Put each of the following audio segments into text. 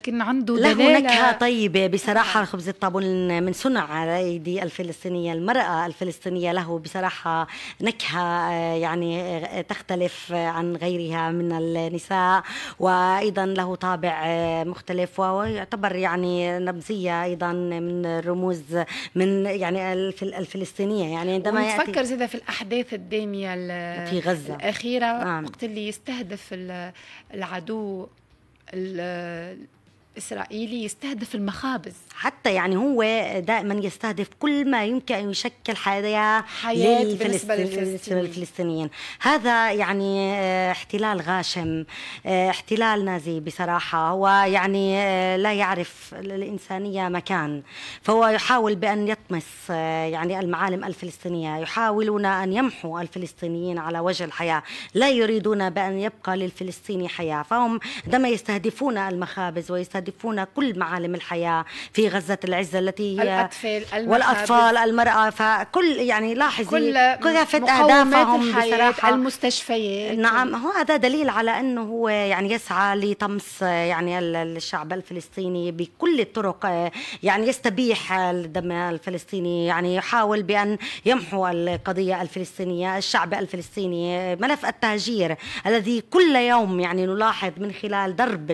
لكن عنده دلالة له نكهة طيبة بصراحة خبز الطابون من صنع أيدي الفلسطينية المرأة الفلسطينية له بصراحة نكهة آه، يعني آه، تختلف عن غيرها من النساء وأيضا له طابع آه، مختلف ويعتبر يعني نبزية أيضا من الرموز من يعني الفلسطينية يعني عندما يأتي زاد في الأحداث الدامية في غزة الأخيرة نعم. وقت اللي يستهدف العدو إسرائيلي يستهدف المخابز حتى يعني هو دائما يستهدف كل ما يمكن أن يشكل حياة, حياة للفلسطينيين هذا يعني آه، احتلال غاشم آه، احتلال نازي بصراحة هو يعني آه، لا يعرف الإنسانية مكان فهو يحاول بأن يطمس يعني المعالم الفلسطينية يحاولون أن يمحوا الفلسطينيين على وجه الحياة لا يريدون بأن يبقى للفلسطيني حياة فهم عندما يستهدفون المخابز ويستهدفون يستهدفون كل معالم الحياة في غزة العزة التي هي الأطفال والأطفال المرأة فكل يعني لاحظي كل كافة أهدافهم بصراحة المستشفيات نعم هو هذا دليل على أنه هو يعني يسعى لطمس يعني الشعب الفلسطيني بكل الطرق آه، يعني يستبيح الدم الفلسطيني يعني يحاول بأن يمحو القضية الفلسطينية الشعب الفلسطيني ملف التهجير الذي كل يوم يعني نلاحظ من خلال درب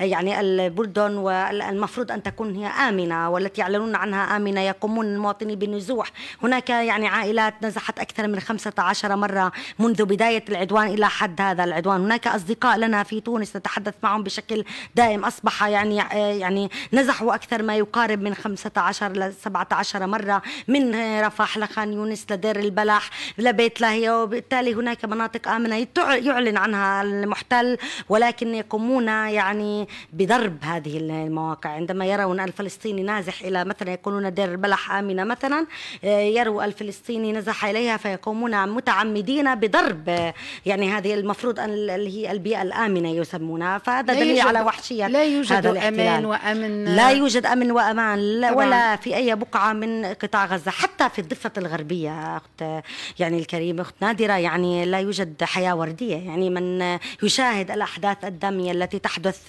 يعني البلدن والمفروض أن تكون هي آمنة والتي يعلنون عنها آمنة يقومون المواطنين بالنزوح هناك يعني عائلات نزحت أكثر من 15 مرة منذ بداية العدوان إلى حد هذا العدوان هناك أصدقاء لنا في تونس نتحدث معهم بشكل دائم أصبح يعني يعني نزحوا أكثر ما يقارب من 15 ل 17 مرة من رفح لخان يونس لدير البلح لبيت لاهيا وبالتالي هناك مناطق آمنة يعلن عنها المحتل ولكن يقومون يعني بضرب هذه المواقع عندما يرون الفلسطيني نازح إلى مثلا يقولون دير البلح آمنة مثلا آه، يروا الفلسطيني نزح إليها فيقومون متعمدين بضرب يعني هذه المفروض أن اللي هي البيئة الآمنة يسمونها فهذا دليل على وحشية لا يوجد هذا أمان وأمن لا يوجد أمن وأمان لا ولا في أي بقعة من قطاع غزة حتى في الضفة الغربية أخت يعني الكريمة أخت نادرة يعني لا يوجد حياة وردية يعني من يشاهد الأحداث الدامية التي تحدث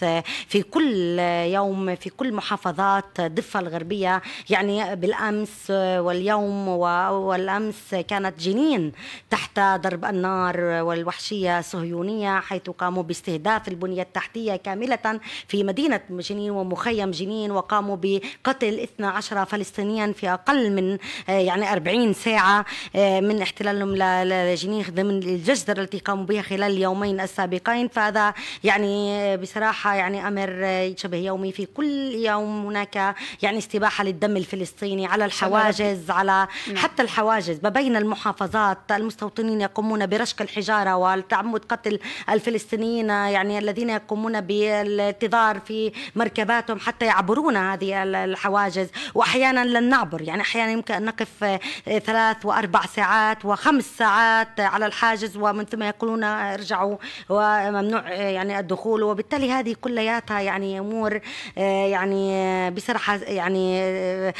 في كل اليوم في كل محافظات الضفة الغربية يعني بالأمس واليوم والأمس كانت جنين تحت ضرب النار والوحشية الصهيونية حيث قاموا باستهداف البنية التحتية كاملة في مدينة جنين ومخيم جنين وقاموا بقتل 12 فلسطينيا في أقل من يعني 40 ساعة من احتلالهم لجنين ضمن الجزر التي قاموا بها خلال اليومين السابقين فهذا يعني بصراحة يعني أمر شبه يومي في كل يوم هناك يعني استباحة للدم الفلسطيني على الحواجز على نعم. حتى الحواجز ما بين المحافظات المستوطنين يقومون برشق الحجارة والتعمد قتل الفلسطينيين يعني الذين يقومون بالاعتذار في مركباتهم حتى يعبرون هذه الحواجز وأحيانا لن نعبر يعني أحيانا يمكن أن نقف آه، ثلاث وأربع ساعات وخمس ساعات على الحاجز ومن ثم يقولون ارجعوا وممنوع آه، يعني الدخول وبالتالي هذه كلياتها يعني امور آه، يعني آه، بصراحه يعني آه،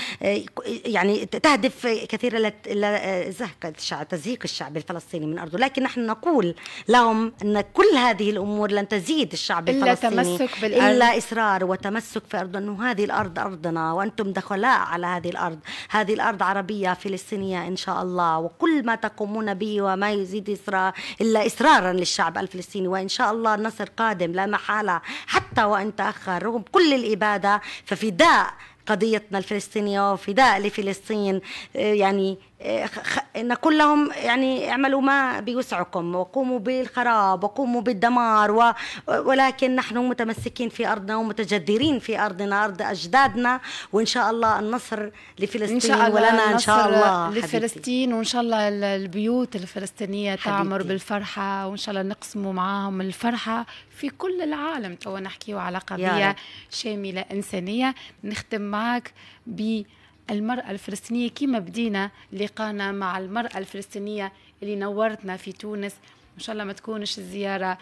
يعني تهدف كثيرا الى الشعب تزهيق الشعب الفلسطيني من ارضه لكن نحن نقول لهم ان كل هذه الامور لن تزيد الشعب إلا الفلسطيني تمسك بالأرض. الا اصرار وتمسك في ارض انه هذه الارض ارضنا وانتم دخلاء على هذه الارض هذه الارض عربيه فلسطينيه ان شاء الله وكل ما تقومون به وما يزيد إصرار الا اصرارا للشعب الفلسطيني وان شاء الله النصر قادم لا محاله حتى وان تاخر الآخر رغم كل الإبادة ففداء قضيتنا الفلسطينية وفداء لفلسطين آه، يعني إيه، ان كلهم يعني اعملوا ما بيوسعكم وقوموا بالخراب وقوموا بالدمار و ولكن نحن متمسكين في ارضنا ومتجذرين في ارضنا ارض اجدادنا وان شاء الله النصر لفلسطين إن شاء الله ولنا ان شاء الله لفلسطين حبيبتي. وان شاء الله البيوت الفلسطينيه تعمر حبيبتي. بالفرحه وان شاء الله نقسموا معاهم الفرحه في كل العالم تو نحكيو على قضيه شامله انسانيه نختم معك ب المرأة الفلسطينية كما بدينا لقانا مع المرأة الفلسطينية اللي نورتنا في تونس ان شاء الله ما تكونش الزياره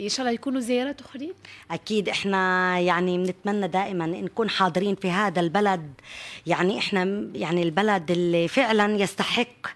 ان شاء الله يكونوا زيارات اخرين اكيد احنا يعني بنتمنى دائما نكون حاضرين في هذا البلد يعني احنا يعني البلد اللي فعلا يستحق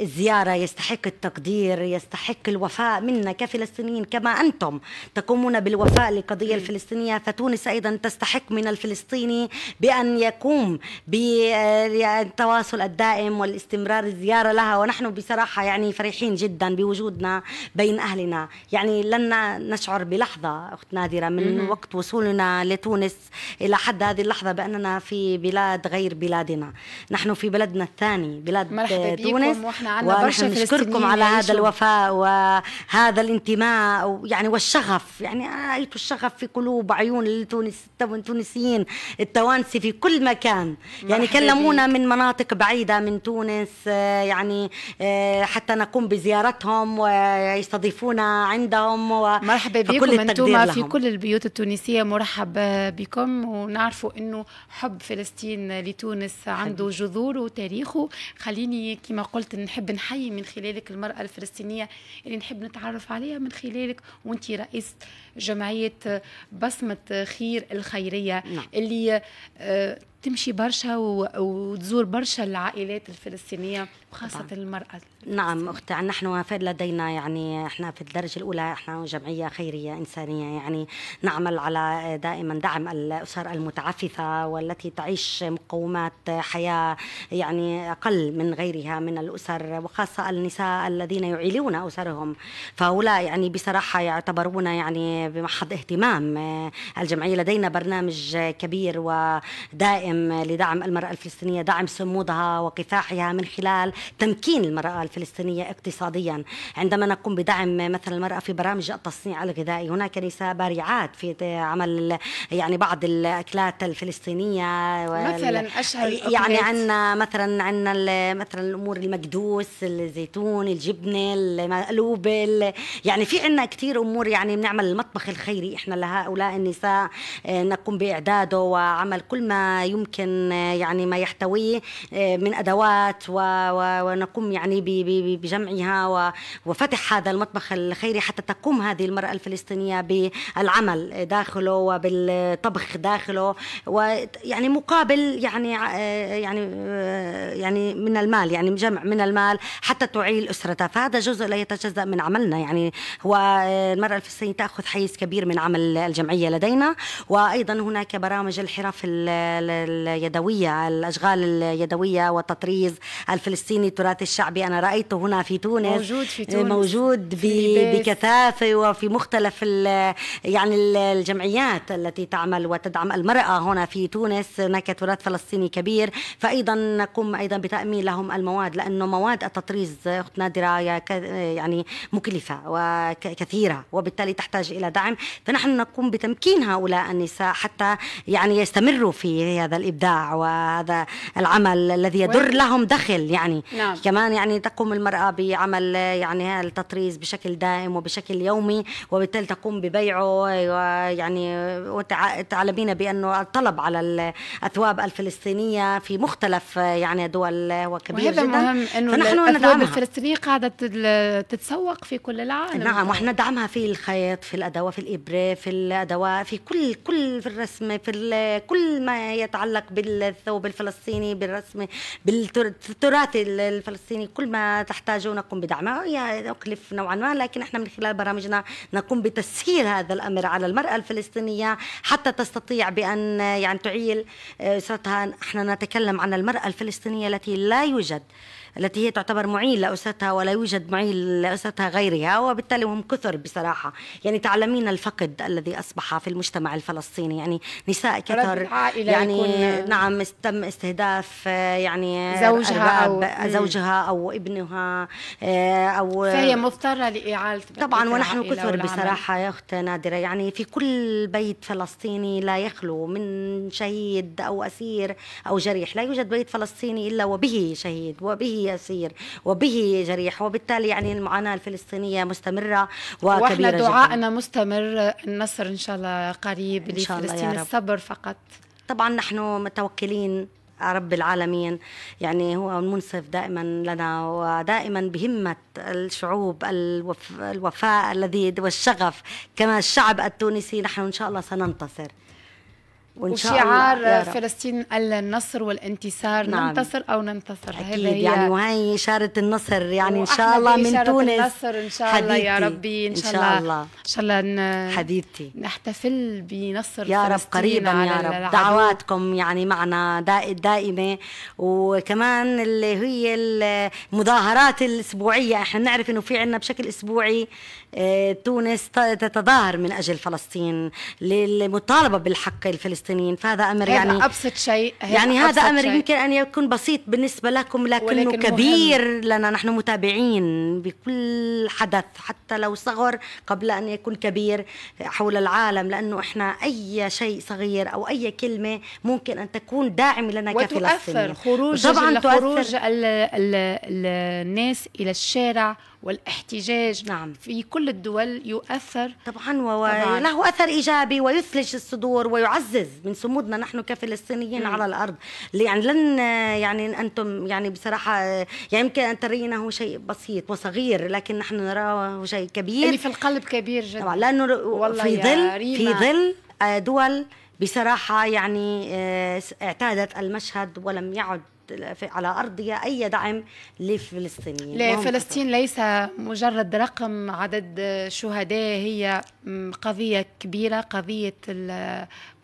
الزيارة يستحق التقدير يستحق الوفاء منا كفلسطينيين كما أنتم تقومون بالوفاء للقضية الفلسطينية فتونس أيضا تستحق من الفلسطيني بأن يقوم بالتواصل الدائم والاستمرار الزيارة لها ونحن بصراحة يعني فرحين جدا بوجودنا بين أهلنا يعني لن نشعر بلحظة أخت نادرة من وقت وصولنا لتونس إلى حد هذه اللحظة بأننا في بلاد غير بلادنا نحن في بلدنا الثاني بلاد تونس احنا عندنا برشا نشكركم على هذا الوفاء وهذا الانتماء ويعني والشغف يعني رايت الشغف في قلوب عيون التونس التونسيين التوانسي في كل مكان يعني كلمونا من مناطق بعيده من تونس آه، يعني آه، حتى نقوم بزيارتهم ويستضيفونا عندهم و... مرحبا بكم انتم في كل البيوت التونسيه مرحب بكم ونعرفوا انه حب فلسطين لتونس عنده جذور وتاريخه خليني كما قلت نحب نحب نحيي من خلالك المرأة الفلسطينية اللي نحب نتعرف عليها من خلالك وانت رئيس جمعية بصمة خير الخيرية نعم. اللي آه، تمشي برشا وتزور برشا العائلات الفلسطينيه وخاصه المراه الفلسطينية. نعم أختي نحن وفاد لدينا يعني احنا في الدرجه الاولى احنا جمعيه خيريه انسانيه يعني نعمل على دائما دعم الاسر المتعففه والتي تعيش مقومات حياه يعني اقل من غيرها من الاسر وخاصه النساء الذين يعيلون اسرهم فهؤلاء يعني بصراحه يعتبرون يعني بمحض اهتمام الجمعيه لدينا برنامج كبير ودائم دعم لدعم المرأة الفلسطينية دعم صمودها وكفاحها من خلال تمكين المرأة الفلسطينية اقتصاديا عندما نقوم بدعم مثلا المرأة في برامج التصنيع الغذائي هناك نساء بارعات في عمل يعني بعض الأكلات الفلسطينية مثلا يعني أشهر يعني عندنا مثلا عندنا مثلا الأمور المكدوس الزيتون الجبنة المقلوبة يعني في عندنا كثير أمور يعني بنعمل المطبخ الخيري إحنا لهؤلاء النساء آه، نقوم بإعداده وعمل كل ما يمكن يمكن آه، يعني ما يحتويه آه، من أدوات ونقوم يعني بجمعها وفتح هذا المطبخ الخيري حتى تقوم هذه المرأة الفلسطينية بالعمل داخله وبالطبخ داخله ويعني مقابل يعني آه، يعني يعني من المال يعني جمع من المال حتى تعيل أسرتها فهذا جزء لا يتجزأ من عملنا يعني هو المرأة الفلسطينية تأخذ حيز كبير من عمل الجمعية لدينا وأيضا هناك برامج الحرف اليدوية الأشغال اليدوية والتطريز الفلسطيني التراث الشعبي أنا رأيته هنا في تونس موجود في تونس موجود في بكثافة وفي مختلف يعني الجمعيات التي تعمل وتدعم المرأة هنا في تونس هناك تراث فلسطيني كبير فأيضا نقوم أيضا بتأمين لهم المواد لأنه مواد التطريز أخت نادرة يعني مكلفة وكثيرة وبالتالي تحتاج إلى دعم فنحن نقوم بتمكين هؤلاء النساء حتى يعني يستمروا في هذا الابداع وهذا العمل الذي يدر لهم دخل يعني نعم. كمان يعني تقوم المراه بعمل يعني التطريز بشكل دائم وبشكل يومي وبالتالي تقوم ببيعه يعني وتعلمين بانه الطلب على الاثواب الفلسطينيه في مختلف يعني دول هو كبير وهذا جدا مهم انه الاثواب الفلسطينيه قاعده تتسوق في كل العالم نعم واحنا ندعمها في الخيط في الادوات في الابره في الادوات في كل كل في الرسم في كل ما يتعلق يتعلق بالثوب الفلسطيني بالرسم بالتراث الفلسطيني كل ما تحتاجه نقوم بدعمه يكلف نوعا ما لكن احنا من خلال برامجنا نقوم بتسهيل هذا الامر على المراه الفلسطينيه حتى تستطيع بان يعني تعيل آه، اسرتها احنا نتكلم عن المراه الفلسطينيه التي لا يوجد التي هي تعتبر معين لأسرتها ولا يوجد معين لأسرتها غيرها وبالتالي هم كثر بصراحة يعني تعلمين الفقد الذي أصبح في المجتمع الفلسطيني يعني نساء كثر يعني يكون نعم تم استهداف يعني زوجها أو زوجها أو ابنها آه، أو فهي مضطرة لإعالة طبعا ونحن كثر بصراحة يا أخت نادرة يعني في كل بيت فلسطيني لا يخلو من شهيد أو أسير أو جريح لا يوجد بيت فلسطيني إلا وبه شهيد وبه يسير وبه جريح وبالتالي يعني المعاناة الفلسطينية مستمرة وكبيرة وإحنا دعائنا مستمر النصر إن شاء الله قريب إن شاء الله لفلسطين الصبر فقط طبعا نحن متوكلين رب العالمين يعني هو المنصف دائما لنا ودائما بهمة الشعوب الوفاء الذي والشغف كما الشعب التونسي نحن إن شاء الله سننتصر وشعار فلسطين النصر والانتصار نعم. ننتصر او ننتصر اكيد يعني وهي اشاره النصر يعني ان شاء الله من تونس النصر ان شاء الله يا ربي ان شاء, إن شاء الله ان شاء الله ن... حبيبتي نحتفل بنصر يا رب قريبا يا رب دعواتكم يعني معنا دائمه وكمان اللي هي المظاهرات الاسبوعيه احنا نعرف انه في عندنا بشكل اسبوعي آه، تونس تتظاهر من اجل فلسطين للمطالبه بالحق الفلسطيني الفلسطينيين فهذا أمر يعني أبسط شيء يعني هذا أمر شيء. يمكن أن يكون بسيط بالنسبة لكم لكنه كبير مهم. لنا نحن متابعين بكل حدث حتى لو صغر قبل أن يكون كبير حول العالم لأنه إحنا أي شيء صغير أو أي كلمة ممكن أن تكون داعم لنا كفلسطينيين خروج طبعا خروج الناس إلى الشارع والاحتجاج نعم. في كل الدول يؤثر طبعا وله أثر إيجابي ويثلج الصدور ويعزز من صمودنا نحن كفلسطينيين على الارض يعني لن يعني انتم يعني بصراحه يعني يمكن ان ترينه شيء بسيط وصغير لكن نحن نراه شيء كبير اللي يعني في القلب كبير جدا طبعا لانه والله في ظل في ظل آه، دول بصراحه يعني آه، اعتادت المشهد ولم يعد على أرضها أي دعم للفلسطينيين فلسطين ليس مجرد رقم عدد شهداء هي قضية كبيرة قضية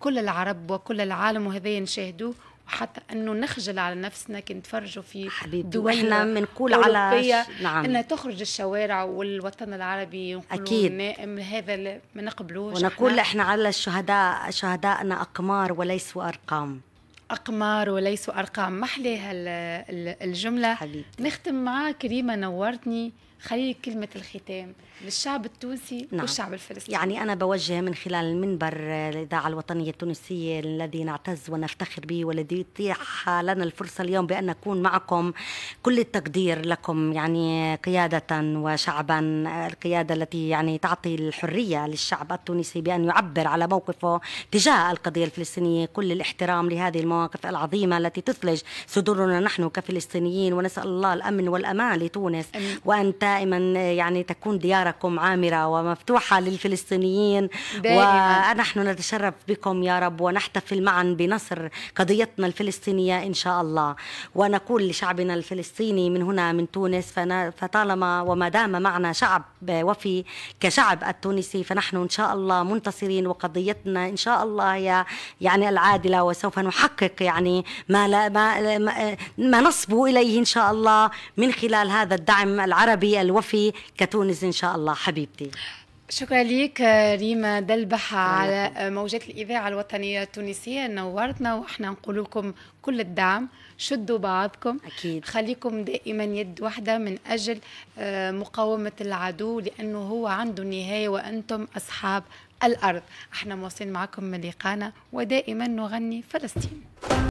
كل العرب وكل العالم وهذايا نشاهدوه وحتى انه نخجل على نفسنا كي نتفرجوا في حبيبي دولنا بنقول على نعم انها تخرج الشوارع والوطن العربي اكيد نائم هذا ما نقبلوش ونقول احنا, احنا على الشهداء شهدائنا اقمار وليسوا ارقام أقمار وليسوا أرقام محلى هالجملة حبيبتي. نختم معك ريما نورتني خليلي كلمة الختام للشعب التونسي نعم. والشعب الفلسطيني يعني أنا بوجه من خلال المنبر الإذاعة الوطنية التونسية الذي نعتز ونفتخر به والذي يتيح لنا الفرصة اليوم بأن نكون معكم كل التقدير لكم يعني قيادة وشعبا القيادة التي يعني تعطي الحرية للشعب التونسي بأن يعبر على موقفه تجاه القضية الفلسطينية كل الاحترام لهذه المواقف العظيمة التي تثلج صدورنا نحن كفلسطينيين ونسأل الله الأمن والأمان لتونس وأن دائما يعني تكون دياركم عامرة ومفتوحة للفلسطينيين ونحن نتشرف بكم يا رب ونحتفل معا بنصر قضيتنا الفلسطينية إن شاء الله ونقول لشعبنا الفلسطيني من هنا من تونس فطالما وما دام معنا شعب وفي كشعب التونسي فنحن إن شاء الله منتصرين وقضيتنا إن شاء الله هي يعني العادلة وسوف نحقق يعني ما, لا ما, ما نصبوا إليه إن شاء الله من خلال هذا الدعم العربي الوفي كتونس إن شاء الله حبيبتي شكرا لك ريما دلبح على موجات الإذاعة الوطنية التونسية نورتنا وإحنا نقول لكم كل الدعم شدوا بعضكم أكيد خليكم دائما يد واحدة من أجل آه، مقاومة العدو لأنه هو عنده نهاية وأنتم أصحاب الأرض احنا مواصلين معكم من لقانا ودائما نغني فلسطين